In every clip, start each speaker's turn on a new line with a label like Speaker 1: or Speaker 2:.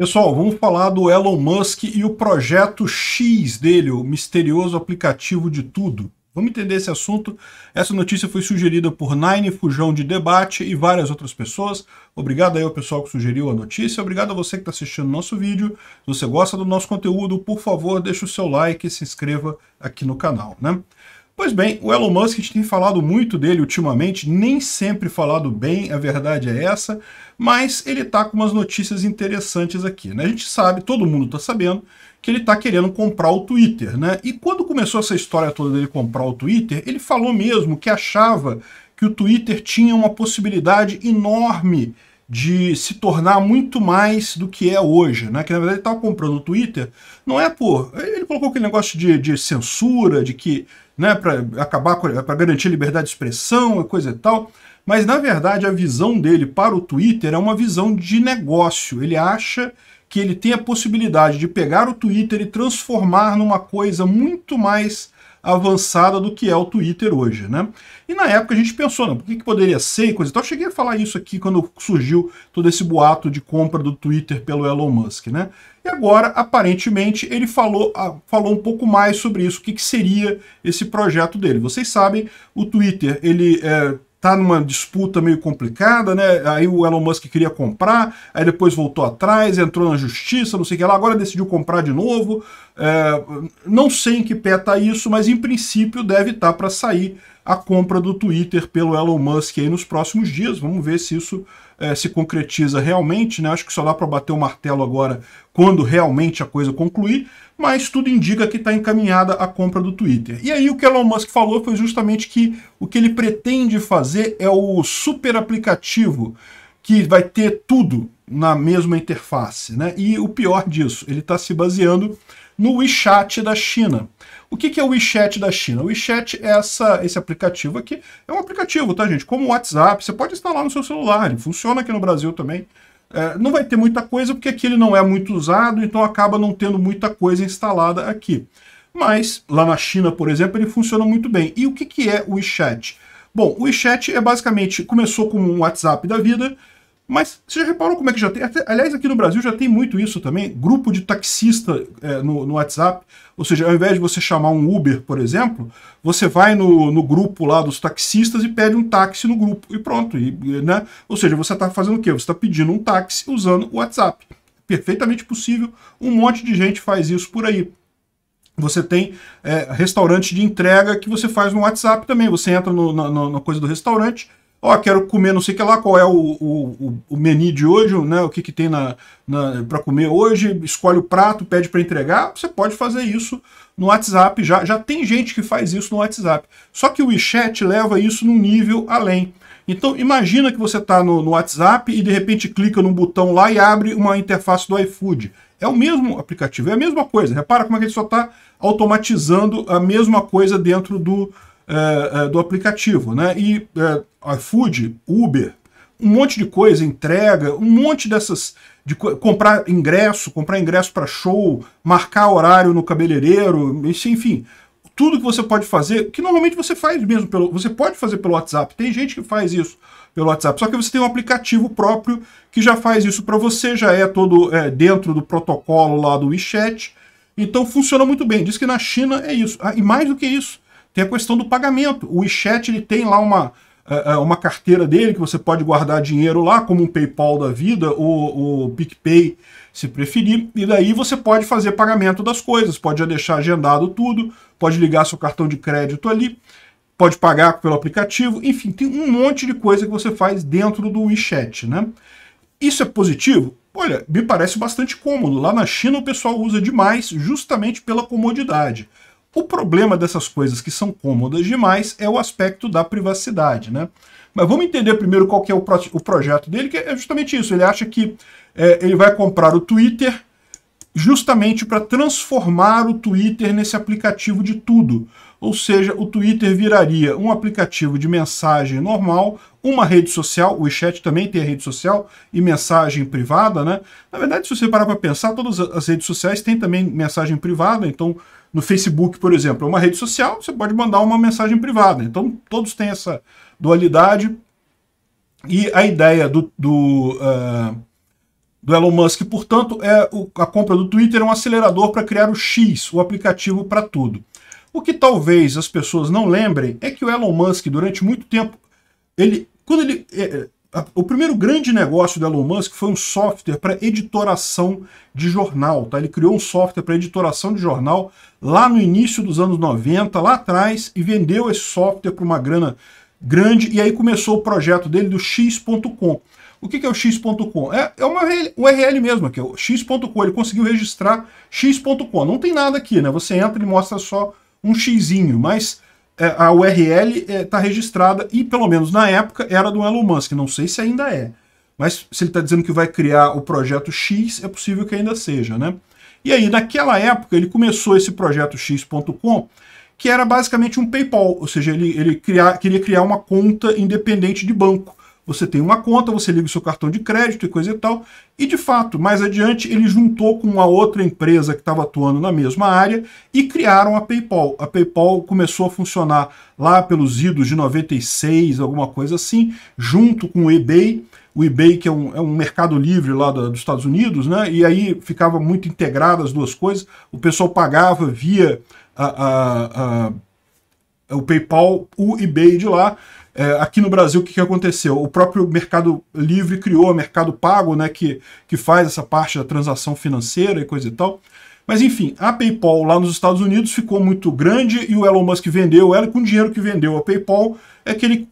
Speaker 1: Pessoal, vamos falar do Elon Musk e o projeto X dele, o misterioso aplicativo de tudo. Vamos entender esse assunto. Essa notícia foi sugerida por Nine Fujão de Debate e várias outras pessoas. Obrigado aí ao pessoal que sugeriu a notícia. Obrigado a você que está assistindo o nosso vídeo. Se você gosta do nosso conteúdo, por favor, deixe o seu like e se inscreva aqui no canal. Né? Pois bem, o Elon Musk, a gente tem falado muito dele ultimamente, nem sempre falado bem, a verdade é essa, mas ele está com umas notícias interessantes aqui. Né? A gente sabe, todo mundo está sabendo, que ele está querendo comprar o Twitter. Né? E quando começou essa história toda dele comprar o Twitter, ele falou mesmo que achava que o Twitter tinha uma possibilidade enorme de se tornar muito mais do que é hoje, né? Que na verdade ele estava comprando o Twitter, não é por... Ele colocou aquele negócio de, de censura, de que né, para acabar para garantir liberdade de expressão, coisa e tal. Mas na verdade a visão dele para o Twitter é uma visão de negócio. Ele acha que ele tem a possibilidade de pegar o Twitter e transformar numa coisa muito mais avançada do que é o Twitter hoje, né? E na época a gente pensou, não, o que, que poderia ser e coisa e tal. Eu cheguei a falar isso aqui quando surgiu todo esse boato de compra do Twitter pelo Elon Musk, né? E agora, aparentemente, ele falou, ah, falou um pouco mais sobre isso, o que, que seria esse projeto dele. Vocês sabem, o Twitter, ele é, tá numa disputa meio complicada, né? Aí o Elon Musk queria comprar, aí depois voltou atrás, entrou na justiça, não sei o que lá, agora decidiu comprar de novo. É, não sei em que pé tá isso, mas em princípio deve estar tá para sair a compra do Twitter pelo Elon Musk aí nos próximos dias. Vamos ver se isso é, se concretiza realmente, né? Acho que só dá para bater o martelo agora quando realmente a coisa concluir, mas tudo indica que está encaminhada a compra do Twitter. E aí o que Elon Musk falou foi justamente que o que ele pretende fazer é o super aplicativo que vai ter tudo na mesma interface, né? E o pior disso, ele está se baseando no WeChat da China. O que, que é o WeChat da China? O WeChat é essa, esse aplicativo aqui. É um aplicativo, tá, gente? Como o WhatsApp, você pode instalar no seu celular, ele funciona aqui no Brasil também. É, não vai ter muita coisa, porque aqui ele não é muito usado, então acaba não tendo muita coisa instalada aqui. Mas, lá na China, por exemplo, ele funciona muito bem. E o que, que é o WeChat? Bom, o WeChat é basicamente, começou com um WhatsApp da vida, mas você já reparou como é que já tem? Até, aliás, aqui no Brasil já tem muito isso também, grupo de taxista é, no, no, WhatsApp. Ou seja, ao invés de você chamar um Uber, por exemplo, você vai no, no grupo lá dos taxistas e pede um táxi no grupo. E pronto. E, né? Ou seja, você está fazendo o quê? Você está pedindo um táxi usando o WhatsApp. Perfeitamente possível. Um monte de gente faz isso por aí. Você tem é, restaurante de entrega que você faz no WhatsApp também. Você entra no, na, na coisa do restaurante ó, quero comer não sei o que lá, qual é o, o, o menu de hoje, né, o que, que tem na, na para comer hoje, escolhe o prato, pede para entregar, você pode fazer isso no WhatsApp, já, já tem gente que faz isso no WhatsApp. Só que o WeChat leva isso num nível além. Então imagina que você está no, no WhatsApp e de repente clica num botão lá e abre uma interface do iFood. É o mesmo aplicativo, é a mesma coisa. Repara como é que ele só está automatizando a mesma coisa dentro do, é, é, do aplicativo, né? E é, iFood, Uber, um monte de coisa, entrega, um monte dessas de comprar ingresso, comprar ingresso para show, marcar horário no cabeleireiro, enfim, tudo que você pode fazer, que normalmente você faz mesmo pelo, você pode fazer pelo WhatsApp. Tem gente que faz isso pelo WhatsApp, só que você tem um aplicativo próprio que já faz isso para você, já é todo é, dentro do protocolo lá do WeChat. Então funciona muito bem. Diz que na China é isso. Ah, e mais do que isso, tem a questão do pagamento. O WeChat ele tem lá uma, é, é, uma carteira dele que você pode guardar dinheiro lá, como um PayPal da vida ou o BigPay, se preferir. E daí você pode fazer pagamento das coisas, pode já deixar agendado tudo, pode ligar seu cartão de crédito ali, pode pagar pelo aplicativo. Enfim, tem um monte de coisa que você faz dentro do WeChat, né? Isso é positivo? Olha, me parece bastante cômodo. Lá na China o pessoal usa demais justamente pela comodidade. O problema dessas coisas que são cômodas demais é o aspecto da privacidade, né? Mas vamos entender primeiro qual que é o, pro, o projeto dele, que é justamente isso. Ele acha que é, ele vai comprar o Twitter justamente para transformar o Twitter nesse aplicativo de tudo. Ou seja, o Twitter viraria um aplicativo de mensagem normal, uma rede social, o WeChat também tem a rede social e mensagem privada, né? Na verdade, se você parar para pensar, todas as redes sociais têm também mensagem privada, então no Facebook, por exemplo, é uma rede social, você pode mandar uma mensagem privada. Então, todos têm essa dualidade. E a ideia do, do, uh, do Elon Musk, portanto, é o, a compra do Twitter é um acelerador para criar o X, o aplicativo para tudo. O que talvez as pessoas não lembrem é que o Elon Musk, durante muito tempo, ele, quando ele, eh, o primeiro grande negócio do Elon Musk foi um software para editoração de jornal. Tá? Ele criou um software para editoração de jornal lá no início dos anos 90, lá atrás, e vendeu esse software por uma grana grande. E aí começou o projeto dele do x.com. O que, que é o x.com? É, é uma URL mesmo aqui, é o x.com. Ele conseguiu registrar x.com. Não tem nada aqui, né? Você entra e mostra só um xizinho, mas é, a URL está é, registrada e, pelo menos na época, era do Elon Musk. Não sei se ainda é. Mas se ele está dizendo que vai criar o projeto X, é possível que ainda seja, né? E aí, naquela época, ele começou esse projeto X.com, que era basicamente um PayPal, ou seja, ele, ele criar, queria criar uma conta independente de banco. Você tem uma conta, você liga o seu cartão de crédito e coisa e tal. E de fato, mais adiante, ele juntou com uma outra empresa que estava atuando na mesma área e criaram a PayPal. A PayPal começou a funcionar lá pelos idos de 96, alguma coisa assim, junto com o eBay o eBay, que é um, é um mercado livre lá dos Estados Unidos, né? E aí ficava muito integrado as duas coisas. O pessoal pagava via a, a, a, o PayPal, o eBay de lá. É, aqui no Brasil, o que, que aconteceu? O próprio Mercado Livre criou o Mercado Pago, né, que, que faz essa parte da transação financeira e coisa e tal. Mas enfim, a PayPal lá nos Estados Unidos ficou muito grande e o Elon Musk vendeu ela e com o dinheiro que vendeu a PayPal é que ele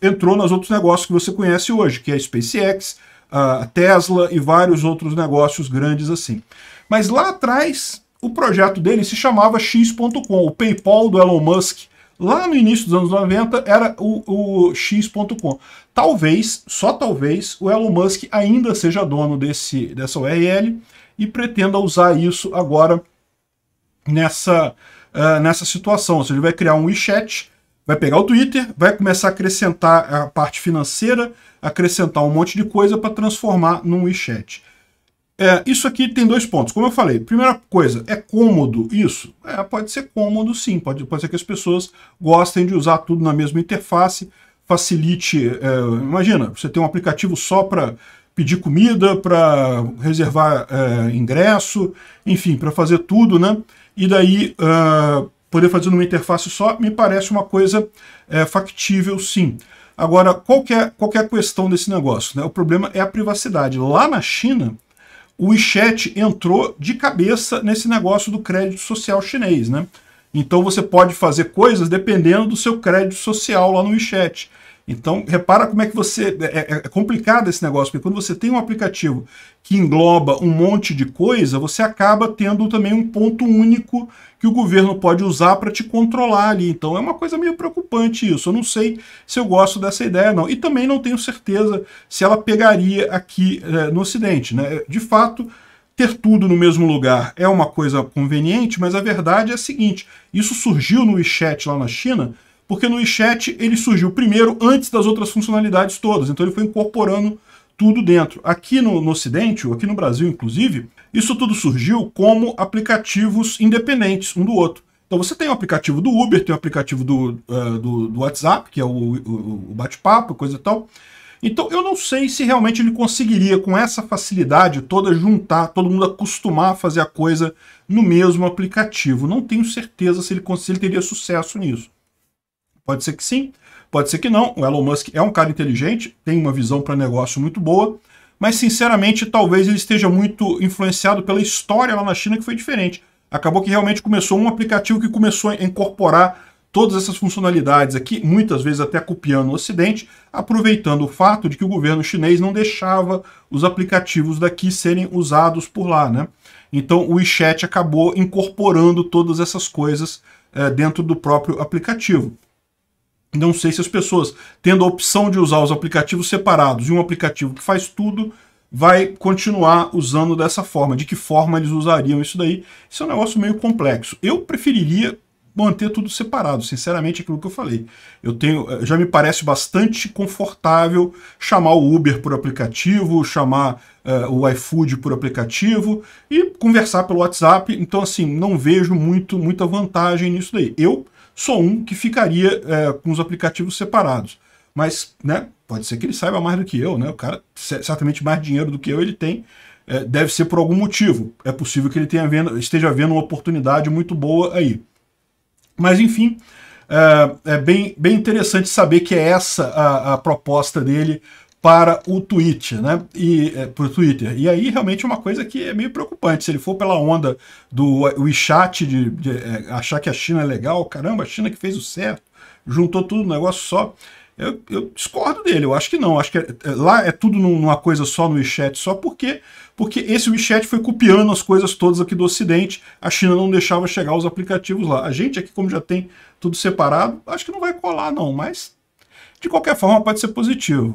Speaker 1: é, entrou nos outros negócios que você conhece hoje, que é a SpaceX, a Tesla e vários outros negócios grandes assim. Mas lá atrás, o projeto dele se chamava X.com, o PayPal do Elon Musk lá no início dos anos 90 era o, o X.com. Talvez, só talvez, o Elon Musk ainda seja dono desse, dessa URL e pretenda usar isso agora nessa, uh, nessa situação. Ou seja, ele vai criar um WeChat, vai pegar o Twitter, vai começar a acrescentar a parte financeira, acrescentar um monte de coisa para transformar num WeChat. É, isso aqui tem dois pontos. Como eu falei, primeira coisa, é cômodo isso? É, pode ser cômodo sim, pode, pode ser que as pessoas gostem de usar tudo na mesma interface, facilite... É, imagina, você tem um aplicativo só para pedir comida, para reservar é, ingresso, enfim, para fazer tudo, né? E daí uh, poder fazer numa interface só me parece uma coisa é, factível sim. Agora, qual que, é, qual que é a questão desse negócio? Né? O problema é a privacidade. Lá na China, o WeChat entrou de cabeça nesse negócio do crédito social chinês, né? Então você pode fazer coisas dependendo do seu crédito social lá no WeChat. Então, repara como é que você. É, é, é, complicado esse negócio, porque quando você tem um aplicativo que engloba um monte de coisa, você acaba tendo também um ponto único que o governo pode usar para te controlar ali. Então, é uma coisa meio preocupante isso. Eu não sei se eu gosto dessa ideia, não. E também não tenho certeza se ela pegaria aqui é, no Ocidente. Né? De fato ter tudo no mesmo lugar é uma coisa conveniente, mas a verdade é a seguinte: isso surgiu no WeChat lá na China porque no iChat ele surgiu primeiro antes das outras funcionalidades todas, então ele foi incorporando tudo dentro. Aqui no, no Ocidente, ou aqui no Brasil inclusive, isso tudo surgiu como aplicativos independentes um do outro. Então você tem o aplicativo do Uber, tem o aplicativo do, uh, do, do, WhatsApp, que é o, o, o bate-papo, coisa e tal. Então eu não sei se realmente ele conseguiria, com essa facilidade toda, juntar, todo mundo acostumar a fazer a coisa no mesmo aplicativo. Não tenho certeza se ele, se ele teria sucesso nisso. Pode ser que sim, pode ser que não. O Elon Musk é um cara inteligente, tem uma visão para negócio muito boa, mas sinceramente talvez ele esteja muito influenciado pela história lá na China que foi diferente. Acabou que realmente começou um aplicativo que começou a incorporar todas essas funcionalidades aqui, muitas vezes até copiando o Ocidente, aproveitando o fato de que o governo chinês não deixava os aplicativos daqui serem usados por lá, né? Então o WeChat acabou incorporando todas essas coisas é, dentro do próprio aplicativo. Não sei se as pessoas, tendo a opção de usar os aplicativos separados e um aplicativo que faz tudo, vai continuar usando dessa forma. De que forma eles usariam isso daí? Isso é um negócio meio complexo. Eu preferiria manter tudo separado, sinceramente, aquilo que eu falei. Eu tenho, eh, já me parece bastante confortável chamar o Uber por aplicativo, chamar uh, o iFood por aplicativo e conversar pelo WhatsApp. Então, assim, não vejo muito, muita vantagem nisso daí. Eu só um que ficaria é, com os aplicativos separados. Mas, né, pode ser que ele saiba mais do que eu, né? O cara, certamente mais dinheiro do que eu ele tem, é, deve ser por algum motivo. É possível que ele tenha vendo, esteja vendo uma oportunidade muito boa aí. Mas, enfim, é, é bem, bem interessante saber que é essa a, a proposta dele para o Twitch, né? E é, para o Twitter. E aí realmente é uma coisa que é meio preocupante. Se ele for pela onda do WeChat de, de é, achar que a China é legal, caramba, a China que fez o certo, juntou tudo no negócio só. Eu, eu, discordo dele, eu acho que não. Acho que é, lá é tudo numa coisa só no WeChat, só porque, porque esse WeChat foi copiando as coisas todas aqui do Ocidente. A China não deixava chegar os aplicativos lá. A gente aqui, como já tem tudo separado, acho que não vai colar, não. Mas, de qualquer forma, pode ser positivo.